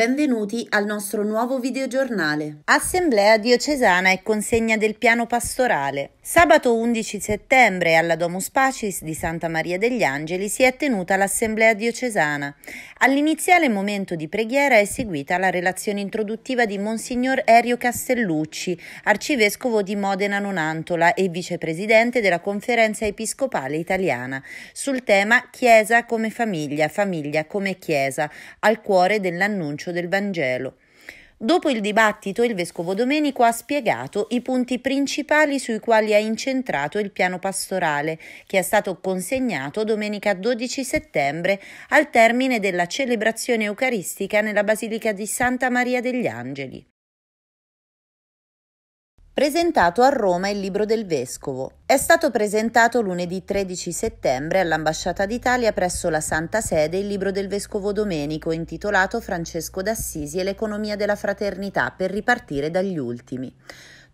Benvenuti al nostro nuovo videogiornale. Assemblea diocesana e consegna del piano pastorale. Sabato 11 settembre alla Domus Pacis di Santa Maria degli Angeli si è tenuta l'assemblea diocesana. All'iniziale momento di preghiera è seguita la relazione introduttiva di Monsignor Erio Castellucci, arcivescovo di Modena Nonantola e vicepresidente della Conferenza Episcopale Italiana, sul tema Chiesa come famiglia, famiglia come Chiesa, al cuore dell'annuncio del Vangelo. Dopo il dibattito il vescovo Domenico ha spiegato i punti principali sui quali ha incentrato il piano pastorale, che è stato consegnato domenica 12 settembre al termine della celebrazione eucaristica nella Basilica di Santa Maria degli Angeli presentato a Roma il libro del vescovo. È stato presentato lunedì 13 settembre all'Ambasciata d'Italia presso la Santa Sede il libro del vescovo Domenico intitolato Francesco d'Assisi e l'economia della fraternità per ripartire dagli ultimi.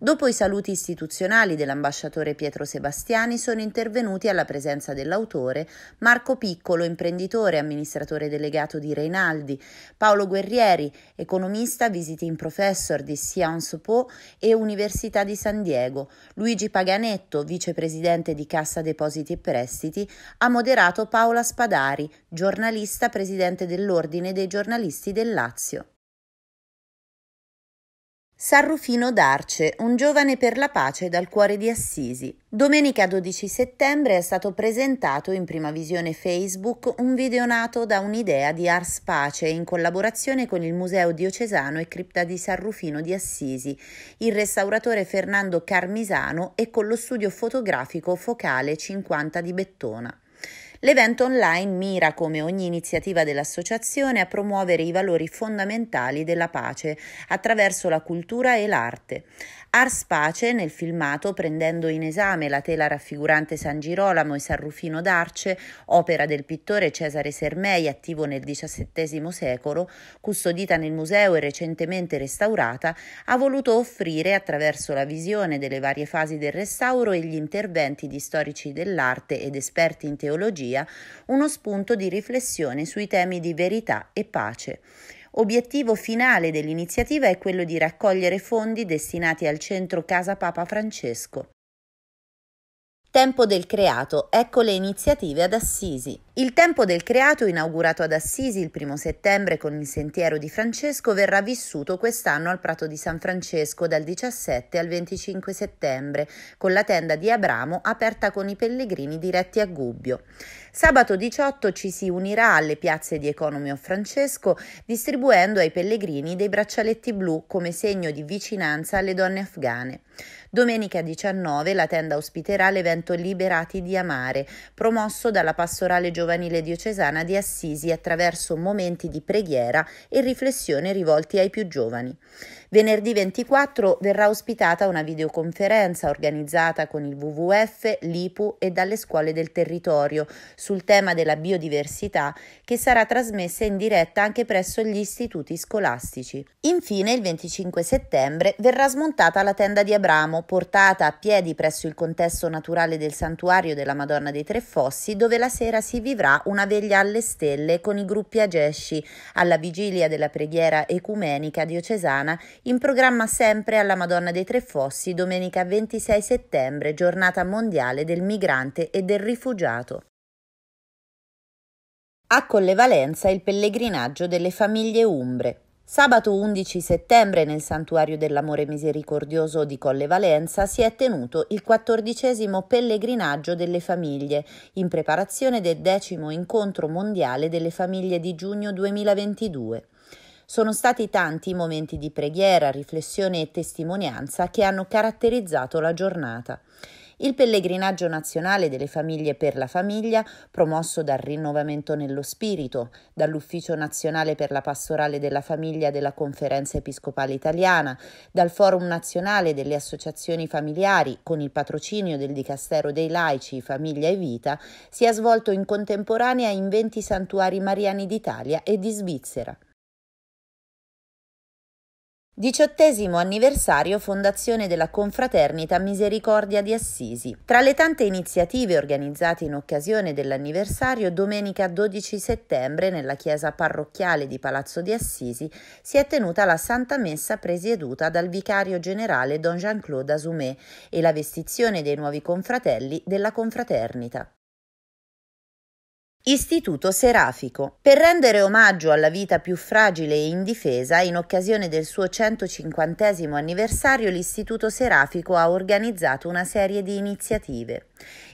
Dopo i saluti istituzionali dell'ambasciatore Pietro Sebastiani sono intervenuti alla presenza dell'autore Marco Piccolo, imprenditore e amministratore delegato di Reinaldi, Paolo Guerrieri, economista visiting professor di Sciences Po e Università di San Diego, Luigi Paganetto, vicepresidente di Cassa Depositi e Prestiti, ha moderato Paola Spadari, giornalista presidente dell'Ordine dei giornalisti del Lazio. San Rufino d'Arce, un giovane per la pace dal cuore di Assisi. Domenica 12 settembre è stato presentato in prima visione Facebook un video nato da un'idea di Ars Pace in collaborazione con il Museo Diocesano e Cripta di San Rufino di Assisi, il restauratore Fernando Carmisano e con lo studio fotografico Focale 50 di Bettona. L'evento online mira, come ogni iniziativa dell'associazione, a promuovere i valori fondamentali della pace attraverso la cultura e l'arte. Ars Pace, nel filmato, prendendo in esame la tela raffigurante San Girolamo e San Rufino d'Arce, opera del pittore Cesare Sermei, attivo nel XVII secolo, custodita nel museo e recentemente restaurata, ha voluto offrire, attraverso la visione delle varie fasi del restauro e gli interventi di storici dell'arte ed esperti in teologia, strategia uno spunto di riflessione sui temi di verità e pace. Obiettivo finale dell'iniziativa è quello di raccogliere fondi destinati al centro Casa Papa Francesco. Tempo del creato, ecco le iniziative ad Assisi. Il tempo del creato, inaugurato ad Assisi il primo settembre con il Sentiero di Francesco, verrà vissuto quest'anno al Prato di San Francesco dal 17 al 25 settembre, con la tenda di Abramo aperta con i pellegrini diretti a Gubbio. Sabato 18 ci si unirà alle piazze di Economy of Francesco, distribuendo ai pellegrini dei braccialetti blu come segno di vicinanza alle donne afghane. Domenica 19 la tenda ospiterà l'evento Liberati di Amare, promosso dalla pastorale giovanile giovanile diocesana di Assisi attraverso momenti di preghiera e riflessione rivolti ai più giovani. Venerdì 24 verrà ospitata una videoconferenza organizzata con il WWF, l'IPU e dalle scuole del territorio sul tema della biodiversità che sarà trasmessa in diretta anche presso gli istituti scolastici. Infine, il 25 settembre verrà smontata la tenda di Abramo, portata a piedi presso il contesto naturale del santuario della Madonna dei Tre Fossi, dove la sera si vivrà una veglia alle stelle con i gruppi agesci alla vigilia della preghiera ecumenica diocesana in programma sempre alla Madonna dei Tre Fossi domenica 26 settembre, giornata mondiale del migrante e del rifugiato. A Collevalenza il pellegrinaggio delle famiglie umbre. Sabato 11 settembre nel Santuario dell'Amore Misericordioso di Colle Valenza si è tenuto il quattordicesimo pellegrinaggio delle famiglie in preparazione del decimo incontro mondiale delle famiglie di giugno 2022. Sono stati tanti i momenti di preghiera, riflessione e testimonianza che hanno caratterizzato la giornata. Il pellegrinaggio nazionale delle famiglie per la famiglia, promosso dal Rinnovamento nello Spirito, dall'Ufficio nazionale per la pastorale della famiglia della Conferenza Episcopale Italiana, dal Forum nazionale delle associazioni familiari, con il patrocinio del Dicastero dei Laici, Famiglia e Vita, si è svolto in contemporanea in 20 santuari mariani d'Italia e di Svizzera. Diciottesimo anniversario fondazione della Confraternita Misericordia di Assisi. Tra le tante iniziative organizzate in occasione dell'anniversario, domenica 12 settembre nella chiesa parrocchiale di Palazzo di Assisi si è tenuta la Santa Messa presieduta dal vicario generale Don Jean-Claude Asumé e la vestizione dei nuovi confratelli della Confraternita. Istituto Serafico. Per rendere omaggio alla vita più fragile e indifesa, in occasione del suo 150 anniversario, l'Istituto Serafico ha organizzato una serie di iniziative.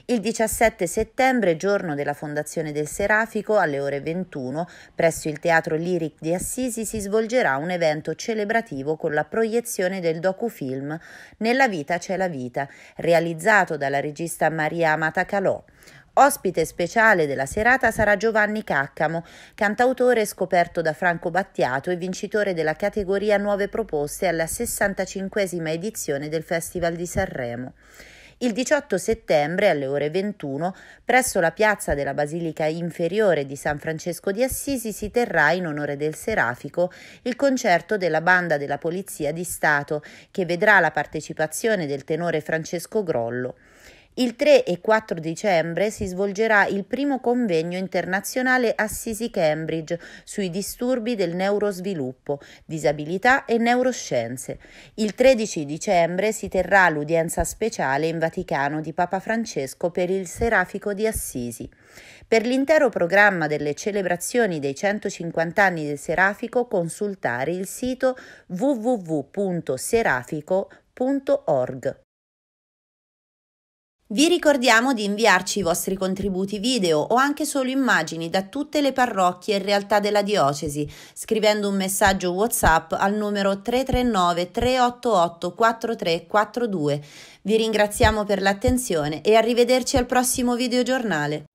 Il 17 settembre, giorno della fondazione del Serafico, alle ore 21, presso il Teatro Lyric di Assisi si svolgerà un evento celebrativo con la proiezione del docufilm Nella vita c'è la vita, realizzato dalla regista Maria Amata Calò. Ospite speciale della serata sarà Giovanni Caccamo, cantautore scoperto da Franco Battiato e vincitore della categoria Nuove Proposte alla 65esima edizione del Festival di Sanremo. Il 18 settembre alle ore 21, presso la piazza della Basilica Inferiore di San Francesco di Assisi, si terrà in onore del Serafico il concerto della banda della Polizia di Stato, che vedrà la partecipazione del tenore Francesco Grollo. Il 3 e 4 dicembre si svolgerà il primo convegno internazionale Assisi Cambridge sui disturbi del neurosviluppo, disabilità e neuroscienze. Il 13 dicembre si terrà l'udienza speciale in Vaticano di Papa Francesco per il Serafico di Assisi. Per l'intero programma delle celebrazioni dei 150 anni del Serafico consultare il sito www.serafico.org. Vi ricordiamo di inviarci i vostri contributi video o anche solo immagini da tutte le parrocchie e realtà della diocesi scrivendo un messaggio WhatsApp al numero 339 388 4342. Vi ringraziamo per l'attenzione e arrivederci al prossimo videogiornale.